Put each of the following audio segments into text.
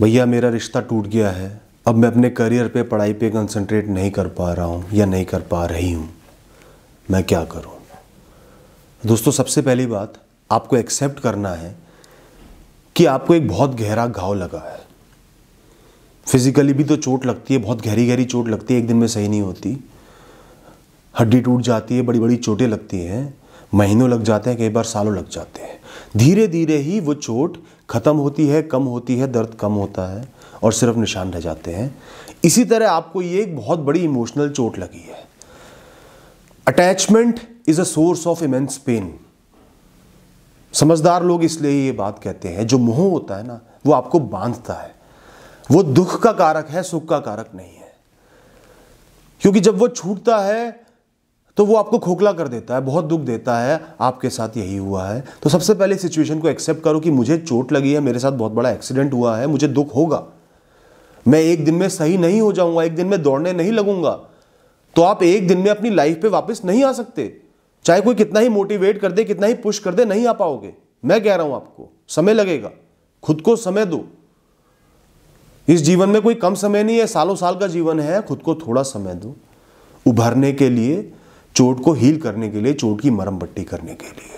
भैया मेरा रिश्ता टूट गया है अब मैं अपने करियर पे पढ़ाई पे कंसंट्रेट नहीं कर पा रहा हूँ या नहीं कर पा रही हूँ मैं क्या करूँ दोस्तों सबसे पहली बात आपको एक्सेप्ट करना है कि आपको एक बहुत गहरा घाव लगा है फिजिकली भी तो चोट लगती है बहुत गहरी गहरी चोट लगती है एक दिन में सही नहीं होती हड्डी टूट जाती है बड़ी बड़ी चोटें लगती हैं महीनों लग जाते हैं कई बार सालों लग जाते हैं धीरे धीरे ही वो चोट ख़त्म होती है कम होती है दर्द कम होता है और सिर्फ निशान रह जाते हैं इसी तरह आपको ये एक बहुत बड़ी इमोशनल चोट लगी है attachment is a source of immense pain समझदार लोग इसलिए ये बात कहते हैं जो मोह होता है ना वो आपको बांधता है वो दुख का कारक है सुख का कारक नहीं है क्योंकि जब वो छूटता है तो वो आपको खोखला कर देता है बहुत दुख देता है आपके साथ यही हुआ है तो सबसे पहले सिचुएशन को एक्सेप्ट करो कि मुझे चोट लगी है मेरे साथ बहुत बड़ा एक्सीडेंट हुआ है मुझे दुख होगा मैं एक दिन में सही नहीं हो जाऊंगा एक दिन में दौड़ने नहीं लगूंगा तो आप एक दिन में अपनी लाइफ पे वापस नहीं आ सकते चाहे कोई कितना ही मोटिवेट कर दे कितना ही पुश कर दे नहीं आ पाओगे मैं कह रहा हूं आपको समय लगेगा खुद को समय दो इस जीवन में कोई कम समय नहीं है सालों साल का जीवन है खुद को थोड़ा समय दो उभरने के लिए चोट को हील करने के लिए चोट की मरम पट्टी करने के लिए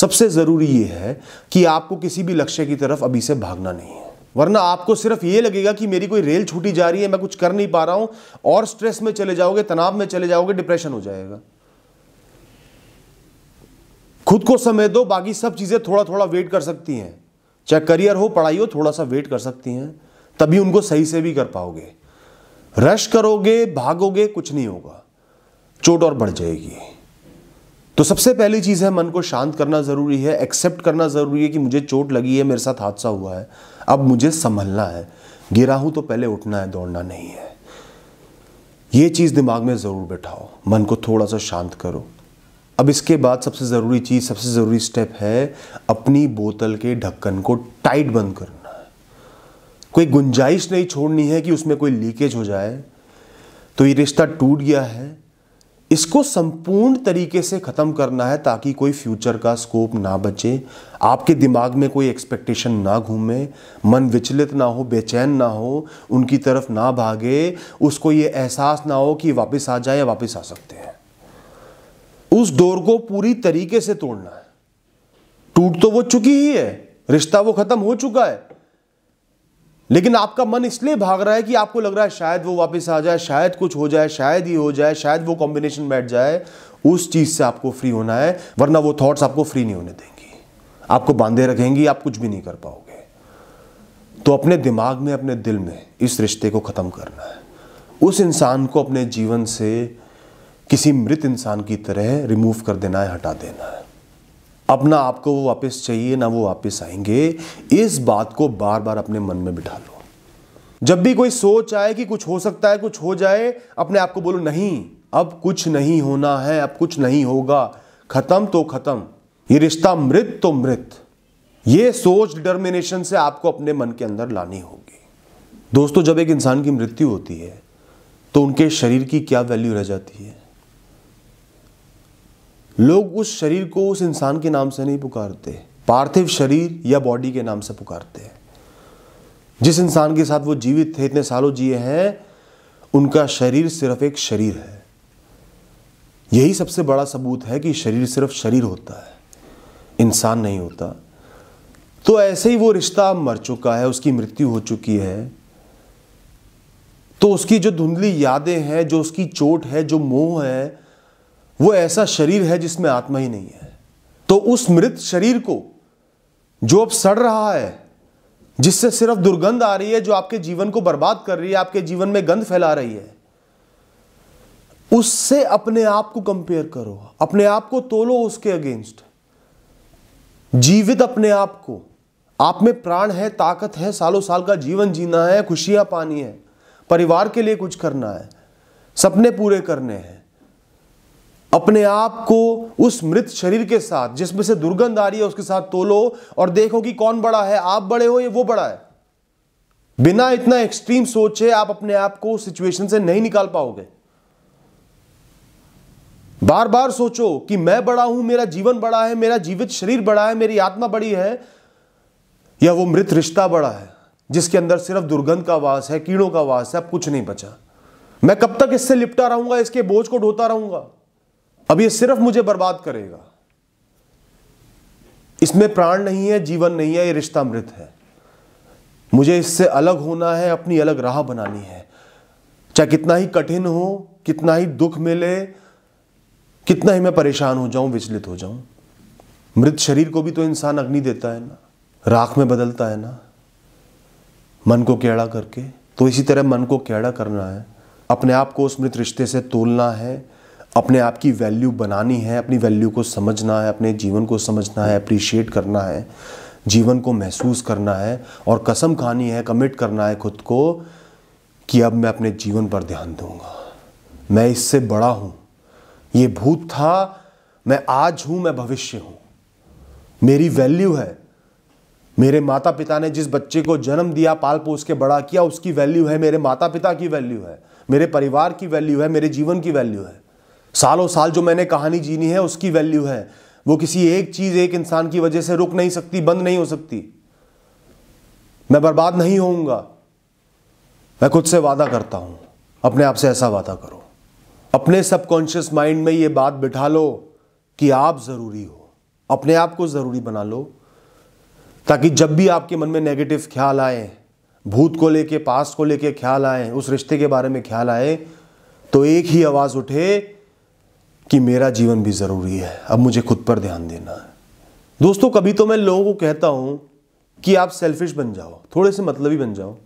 सबसे ज़रूरी यह है कि आपको किसी भी लक्ष्य की तरफ अभी से भागना नहीं है वरना आपको सिर्फ ये लगेगा कि मेरी कोई रेल छूटी जा रही है मैं कुछ कर नहीं पा रहा हूं और स्ट्रेस में चले जाओगे तनाव में चले जाओगे डिप्रेशन हो जाएगा खुद को समय दो बाकी सब चीज़ें थोड़ा थोड़ा वेट कर सकती हैं चाहे करियर हो पढ़ाई हो थोड़ा सा वेट कर सकती हैं तभी उनको सही से भी कर पाओगे रश करोगे भागोगे कुछ नहीं होगा चोट और बढ़ जाएगी तो सबसे पहली चीज़ है मन को शांत करना ज़रूरी है एक्सेप्ट करना ज़रूरी है कि मुझे चोट लगी है मेरे साथ हादसा हुआ है अब मुझे संभलना है गिरा हूं तो पहले उठना है दौड़ना नहीं है ये चीज़ दिमाग में ज़रूर बैठाओ मन को थोड़ा सा शांत करो अब इसके बाद सबसे ज़रूरी चीज़ सबसे ज़रूरी स्टेप है अपनी बोतल के ढक्कन को टाइट बंद करना है कोई गुंजाइश नहीं छोड़नी है कि उसमें कोई लीकेज हो जाए तो ये रिश्ता टूट गया है इसको संपूर्ण तरीके से ख़त्म करना है ताकि कोई फ्यूचर का स्कोप ना बचे आपके दिमाग में कोई एक्सपेक्टेशन ना घूमे मन विचलित ना हो बेचैन ना हो उनकी तरफ ना भागे उसको ये एहसास ना हो कि वापस आ जाए या वापस आ सकते हैं उस डोर को पूरी तरीके से तोड़ना है टूट तो वो चुकी ही है रिश्ता वो ख़त्म हो चुका है लेकिन आपका मन इसलिए भाग रहा है कि आपको लग रहा है शायद वो वापस आ जाए शायद कुछ हो जाए शायद ये हो जाए शायद वो कॉम्बिनेशन बैठ जाए उस चीज़ से आपको फ्री होना है वरना वो थॉट्स आपको फ्री नहीं होने देंगी आपको बांधे रखेंगी आप कुछ भी नहीं कर पाओगे तो अपने दिमाग में अपने दिल में इस रिश्ते को ख़त्म करना है उस इंसान को अपने जीवन से किसी मृत इंसान की तरह रिमूव कर देना है हटा देना है अब ना आपको वो वापस चाहिए ना वो वापस आएंगे इस बात को बार बार अपने मन में बिठा लो जब भी कोई सोच आए कि कुछ हो सकता है कुछ हो जाए अपने आप को बोलो नहीं अब कुछ नहीं होना है अब कुछ नहीं होगा खत्म तो खत्म ये रिश्ता मृत तो मृत ये सोच डिटर्मिनेशन से आपको अपने मन के अंदर लानी होगी दोस्तों जब एक इंसान की मृत्यु होती है तो उनके शरीर की क्या वैल्यू रह जाती है लोग उस शरीर को उस इंसान के नाम से नहीं पुकारते पार्थिव शरीर या बॉडी के नाम से पुकारते हैं जिस इंसान के साथ वो जीवित थे इतने सालों जिए हैं उनका शरीर सिर्फ एक शरीर है यही सबसे बड़ा सबूत है कि शरीर सिर्फ शरीर होता है इंसान नहीं होता तो ऐसे ही वो रिश्ता मर चुका है उसकी मृत्यु हो चुकी है तो उसकी जो धुंधली यादें हैं जो उसकी चोट है जो मोह है वो ऐसा शरीर है जिसमें आत्मा ही नहीं है तो उस मृत शरीर को जो अब सड़ रहा है जिससे सिर्फ दुर्गंध आ रही है जो आपके जीवन को बर्बाद कर रही है आपके जीवन में गंध फैला रही है उससे अपने आप को कंपेयर करो अपने आप को तोलो उसके अगेंस्ट जीवित अपने आप को आप में प्राण है ताकत है सालों साल का जीवन जीना है खुशियां पानी है परिवार के लिए कुछ करना है सपने पूरे करने हैं अपने आप को उस मृत शरीर के साथ जिसमें से दुर्गंध आ रही है उसके साथ तोलो और देखो कि कौन बड़ा है आप बड़े हो या वो बड़ा है बिना इतना एक्सट्रीम सोचे आप अपने आप को सिचुएशन से नहीं निकाल पाओगे बार बार सोचो कि मैं बड़ा हूं मेरा जीवन बड़ा है मेरा जीवित शरीर बड़ा है मेरी आत्मा बड़ी है या वो मृत रिश्ता बड़ा है जिसके अंदर सिर्फ दुर्गंध का वास है कीड़ों का वास है अब कुछ नहीं बचा मैं कब तक इससे लिपटा रहूंगा इसके बोझ को ढोता रहूंगा अब ये सिर्फ मुझे बर्बाद करेगा इसमें प्राण नहीं है जीवन नहीं है ये रिश्ता मृत है मुझे इससे अलग होना है अपनी अलग राह बनानी है चाहे कितना ही कठिन हो कितना ही दुख मिले कितना ही मैं परेशान हो जाऊं विचलित हो जाऊं मृत शरीर को भी तो इंसान अग्नि देता है ना राख में बदलता है ना मन को केड़ा करके तो इसी तरह मन को केड़ा करना है अपने आप को उस मृत रिश्ते से तोलना है अपने आप की वैल्यू बनानी है अपनी वैल्यू को समझना है अपने जीवन को समझना है अप्रिशिएट करना है जीवन को महसूस करना है और कसम खानी है कमिट करना है खुद को कि अब मैं अपने जीवन पर ध्यान दूंगा मैं इससे बड़ा हूँ ये भूत था मैं आज हूँ मैं भविष्य हूँ मेरी वैल्यू है मेरे माता पिता ने जिस बच्चे को जन्म दिया पाल पोस के बड़ा किया उसकी वैल्यू है मेरे माता पिता की वैल्यू है मेरे परिवार की वैल्यू है मेरे जीवन की वैल्यू है सालों साल जो मैंने कहानी जीनी है उसकी वैल्यू है वो किसी एक चीज़ एक इंसान की वजह से रुक नहीं सकती बंद नहीं हो सकती मैं बर्बाद नहीं होऊंगा मैं खुद से वादा करता हूं अपने आप से ऐसा वादा करो अपने सबकॉन्शियस माइंड में ये बात बिठा लो कि आप ज़रूरी हो अपने आप को ज़रूरी बना लो ताकि जब भी आपके मन में नेगेटिव ख्याल आए भूत को लेके पास को लेके ख्याल आए उस रिश्ते के बारे में ख्याल आए तो एक ही आवाज़ उठे कि मेरा जीवन भी ज़रूरी है अब मुझे खुद पर ध्यान देना है दोस्तों कभी तो मैं लोगों को कहता हूँ कि आप सेल्फिश बन जाओ थोड़े से मतलब ही बन जाओ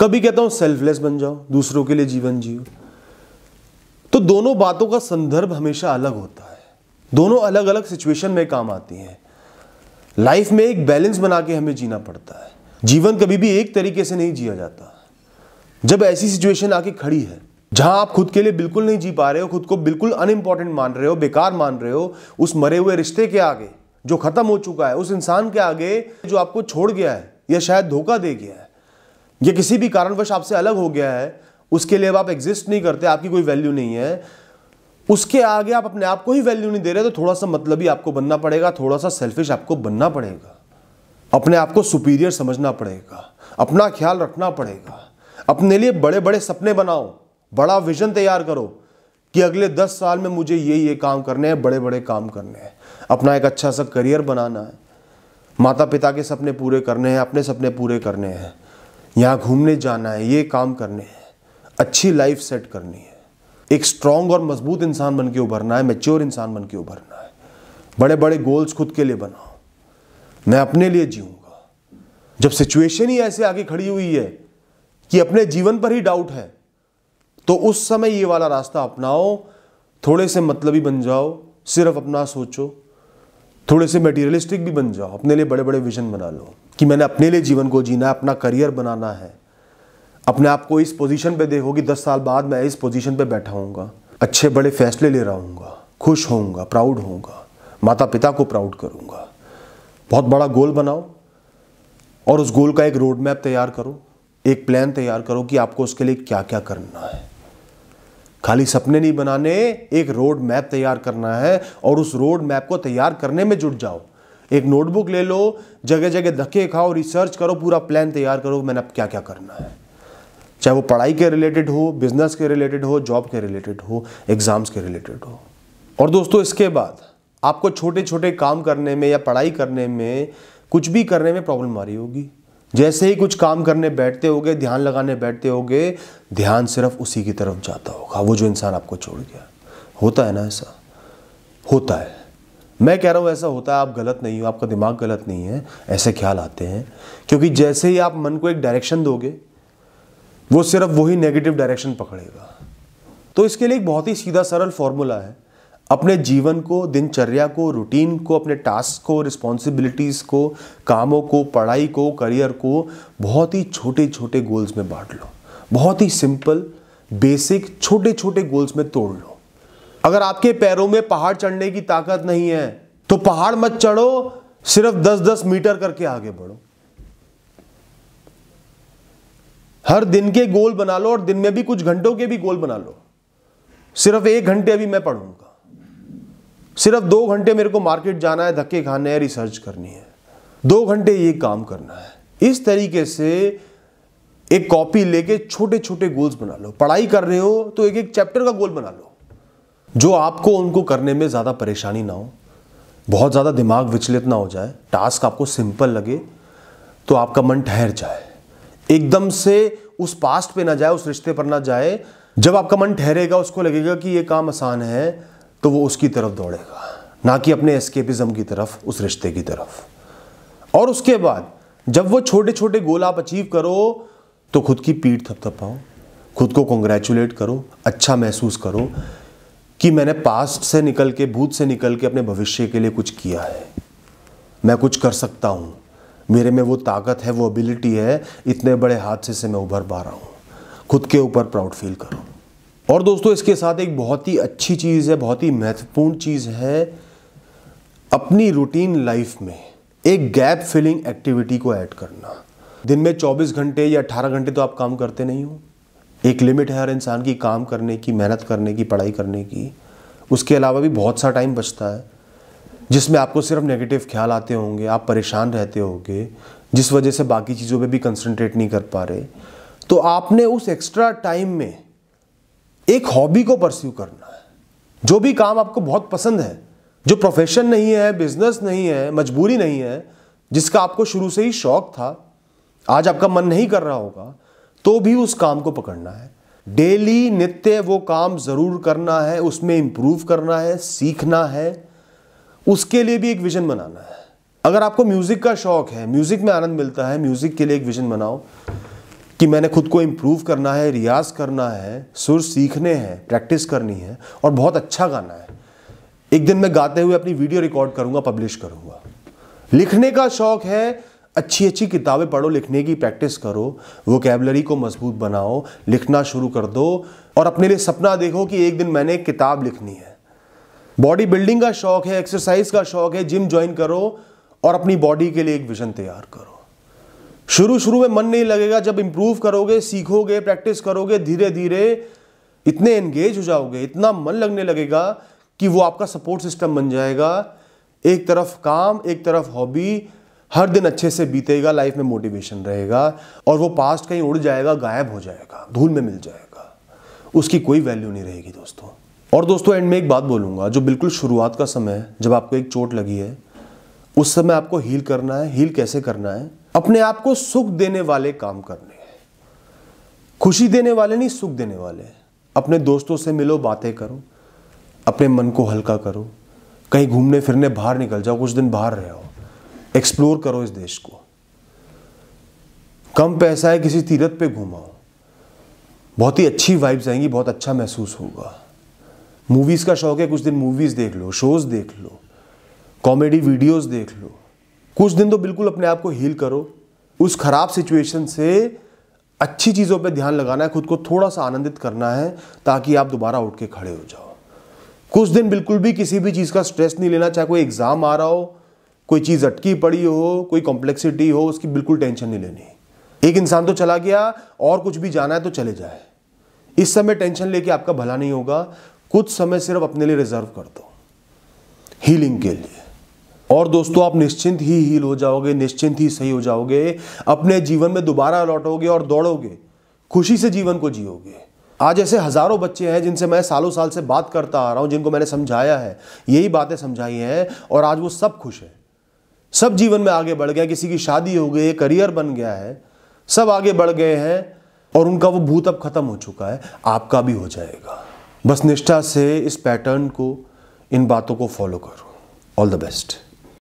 कभी कहता हूँ सेल्फलेस बन जाओ दूसरों के लिए जीवन जियो तो दोनों बातों का संदर्भ हमेशा अलग होता है दोनों अलग अलग सिचुएशन में काम आती हैं लाइफ में एक बैलेंस बना के हमें जीना पड़ता है जीवन कभी भी एक तरीके से नहीं जिया जाता जब ऐसी सिचुएशन आके खड़ी है जहां आप खुद के लिए बिल्कुल नहीं जी पा रहे हो खुद को बिल्कुल अनइम्पॉर्टेंट मान रहे हो बेकार मान रहे हो उस मरे हुए रिश्ते के आगे जो खत्म हो चुका है उस इंसान के आगे जो आपको छोड़ गया है या शायद धोखा दे गया है या किसी भी कारणवश आपसे अलग हो गया है उसके लिए आप एग्जिस्ट नहीं करते आपकी कोई वैल्यू नहीं है उसके आगे आप अपने आप को ही वैल्यू नहीं दे रहे तो थोड़ा सा मतलब ही आपको बनना पड़ेगा थोड़ा सा सेल्फिश आपको बनना पड़ेगा अपने आप को सुपीरियर समझना पड़ेगा अपना ख्याल रखना पड़ेगा अपने लिए बड़े बड़े सपने बनाओ बड़ा विजन तैयार करो कि अगले दस साल में मुझे ये ये काम करने हैं बड़े बड़े काम करने हैं अपना एक अच्छा सा करियर बनाना है माता पिता के सपने पूरे करने हैं अपने सपने पूरे करने हैं यहाँ घूमने जाना है ये काम करने हैं अच्छी लाइफ सेट करनी है एक स्ट्रांग और मजबूत इंसान बन के उभरना है मेच्योर इंसान बन के उभरना है बड़े बड़े गोल्स खुद के लिए बनाओ मैं अपने लिए जीऊँगा जब सिचुएशन ही ऐसे आगे खड़ी हुई है कि अपने जीवन पर ही डाउट है तो उस समय ये वाला रास्ता अपनाओ थोड़े से मतलबी बन जाओ सिर्फ अपना सोचो थोड़े से मटेरियलिस्टिक भी बन जाओ अपने लिए बड़े बड़े विजन बना लो कि मैंने अपने लिए जीवन को जीना है अपना करियर बनाना है अपने आप को इस पोजीशन पे देखो कि दस साल बाद मैं इस पोजीशन पे बैठा हूँगा अच्छे बड़े फैसले ले रहा हूँ खुश होऊंगा प्राउड होऊंगा माता पिता को प्राउड करूँगा बहुत बड़ा गोल बनाओ और उस गोल का एक रोड मैप तैयार करो एक प्लान तैयार करो कि आपको उसके लिए क्या क्या करना है खाली सपने नहीं बनाने एक रोड मैप तैयार करना है और उस रोड मैप को तैयार करने में जुट जाओ एक नोटबुक ले लो जगह जगह धक्के खाओ रिसर्च करो पूरा प्लान तैयार करो मैंने अब क्या क्या करना है चाहे वो पढ़ाई के रिलेटेड हो बिजनेस के रिलेटेड हो जॉब के रिलेटेड हो एग्ज़ाम्स के रिलेटेड हो और दोस्तों इसके बाद आपको छोटे छोटे काम करने में या पढ़ाई करने में कुछ भी करने में प्रॉब्लम आ रही होगी जैसे ही कुछ काम करने बैठते होगे ध्यान लगाने बैठते होगे ध्यान सिर्फ उसी की तरफ जाता होगा वो जो इंसान आपको छोड़ गया होता है ना ऐसा होता है मैं कह रहा हूँ ऐसा होता है आप गलत नहीं हो आपका दिमाग गलत नहीं है ऐसे ख्याल आते हैं क्योंकि जैसे ही आप मन को एक डायरेक्शन दोगे वो सिर्फ वही नेगेटिव डायरेक्शन पकड़ेगा तो इसके लिए एक बहुत ही सीधा सरल फॉर्मूला है अपने जीवन को दिनचर्या को रूटीन को अपने टास्क को रिस्पॉन्सिबिलिटीज़ को कामों को पढ़ाई को करियर को बहुत ही छोटे छोटे गोल्स में बांट लो बहुत ही सिंपल बेसिक छोटे छोटे गोल्स में तोड़ लो अगर आपके पैरों में पहाड़ चढ़ने की ताकत नहीं है तो पहाड़ मत चढ़ो सिर्फ दस दस मीटर करके आगे बढ़ो हर दिन के गोल बना लो और दिन में भी कुछ घंटों के भी गोल बना लो सिर्फ एक घंटे अभी मैं पढ़ूंगा सिर्फ दो घंटे मेरे को मार्केट जाना है धक्के खाने हैं रिसर्च करनी है दो घंटे ये काम करना है इस तरीके से एक कॉपी लेके छोटे छोटे गोल्स बना लो पढ़ाई कर रहे हो तो एक एक चैप्टर का गोल बना लो जो आपको उनको करने में ज़्यादा परेशानी ना हो बहुत ज़्यादा दिमाग विचलित ना हो जाए टास्क आपको सिंपल लगे तो आपका मन ठहर जाए एकदम से उस पास्ट पे ना जाए उस रिश्ते पर ना जाए जब आपका मन ठहरेगा उसको लगेगा कि ये काम आसान है तो वो उसकी तरफ दौड़ेगा ना कि अपने एस्केपिज्म की तरफ उस रिश्ते की तरफ और उसके बाद जब वो छोटे छोटे गोल आप अचीव करो तो खुद की पीठ थपथपाओ खुद को कॉन्ग्रेचुलेट करो अच्छा महसूस करो कि मैंने पास्ट से निकल के भूत से निकल के अपने भविष्य के लिए कुछ किया है मैं कुछ कर सकता हूँ मेरे में वो ताकत है वो एबिलिटी है इतने बड़े हादसे से मैं उभर पा रहा हूँ खुद के ऊपर प्राउड फील करो और दोस्तों इसके साथ एक बहुत ही अच्छी चीज़ है बहुत ही महत्वपूर्ण चीज़ है अपनी रूटीन लाइफ में एक गैप फिलिंग एक्टिविटी को ऐड करना दिन में 24 घंटे या 18 घंटे तो आप काम करते नहीं हो एक लिमिट है हर इंसान की काम करने की मेहनत करने की पढ़ाई करने की उसके अलावा भी बहुत सा टाइम बचता है जिसमें आपको सिर्फ नेगेटिव ख्याल आते होंगे आप परेशान रहते होंगे जिस वजह से बाकी चीज़ों पे भी कंसंट्रेट नहीं कर पा रहे तो आपने उस एक्स्ट्रा टाइम में एक हॉबी को परस्यू करना है जो भी काम आपको बहुत पसंद है जो प्रोफेशन नहीं है बिजनेस नहीं है मजबूरी नहीं है जिसका आपको शुरू से ही शौक था आज आपका मन नहीं कर रहा होगा तो भी उस काम को पकड़ना है डेली नित्य वो काम ज़रूर करना है उसमें इंप्रूव करना है सीखना है उसके लिए भी एक विजन बनाना है अगर आपको म्यूज़िक का शौक़ है म्यूज़िक में आनंद मिलता है म्यूज़िक के लिए एक विजन बनाओ कि मैंने खुद को इम्प्रूव करना है रियाज करना है सुर सीखने हैं प्रैक्टिस करनी है और बहुत अच्छा गाना है एक दिन मैं गाते हुए अपनी वीडियो रिकॉर्ड करूँगा पब्लिश करूँगा लिखने का शौक है अच्छी अच्छी किताबें पढ़ो लिखने की प्रैक्टिस करो वोकेबलरी को मजबूत बनाओ लिखना शुरू कर दो और अपने लिए सपना देखो कि एक दिन मैंने एक किताब लिखनी है बॉडी बिल्डिंग का शौक है एक्सरसाइज का शौक है जिम ज्वाइन करो और अपनी बॉडी के लिए एक विजन तैयार करो शुरू शुरू में मन नहीं लगेगा जब इम्प्रूव करोगे सीखोगे प्रैक्टिस करोगे धीरे धीरे इतने एंगेज हो जाओगे इतना मन लगने लगेगा कि वो आपका सपोर्ट सिस्टम बन जाएगा एक तरफ काम एक तरफ हॉबी हर दिन अच्छे से बीतेगा लाइफ में मोटिवेशन रहेगा और वो पास्ट कहीं उड़ जाएगा गायब हो जाएगा धूल में मिल जाएगा उसकी कोई वैल्यू नहीं रहेगी दोस्तों और दोस्तों एंड में एक बात बोलूँगा जो बिल्कुल शुरुआत का समय है जब आपको एक चोट लगी है उस समय आपको हील करना है हील कैसे करना है अपने आप को सुख देने वाले काम करने खुशी देने वाले नहीं सुख देने वाले अपने दोस्तों से मिलो बातें करो अपने मन को हल्का करो कहीं घूमने फिरने बाहर निकल जाओ कुछ दिन बाहर रहो एक्सप्लोर करो इस देश को कम पैसा है किसी तीरथ पे घूमाओ बहुत ही अच्छी वाइब्स आएंगी बहुत अच्छा महसूस होगा मूवीज़ का शौक है कुछ दिन मूवीज़ देख लो शोज़ देख लो कॉमेडी वीडियोज़ देख लो कुछ दिन तो बिल्कुल अपने आप को हील करो उस खराब सिचुएशन से अच्छी चीज़ों पे ध्यान लगाना है खुद को थोड़ा सा आनंदित करना है ताकि आप दोबारा उठ के खड़े हो जाओ कुछ दिन बिल्कुल भी किसी भी चीज़ का स्ट्रेस नहीं लेना चाहे कोई एग्ज़ाम आ रहा हो कोई चीज़ अटकी पड़ी हो कोई कॉम्प्लेक्सिटी हो उसकी बिल्कुल टेंशन नहीं लेनी एक इंसान तो चला गया और कुछ भी जाना है तो चले जाए इस समय टेंशन लेके आपका भला नहीं होगा कुछ समय सिर्फ अपने लिए रिजर्व कर दो हीलिंग के लिए और दोस्तों आप निश्चिंत ही हील हो जाओगे निश्चिंत ही सही हो जाओगे अपने जीवन में दोबारा लौटोगे और दौड़ोगे खुशी से जीवन को जियोगे आज ऐसे हज़ारों बच्चे हैं जिनसे मैं सालों साल से बात करता आ रहा हूँ जिनको मैंने समझाया है यही बातें समझाई हैं और आज वो सब खुश हैं सब जीवन में आगे बढ़ गए किसी की शादी हो गई करियर बन गया है सब आगे बढ़ गए हैं और उनका वो भूत अब ख़त्म हो चुका है आपका भी हो जाएगा बस निष्ठा से इस पैटर्न को इन बातों को फॉलो करो ऑल द बेस्ट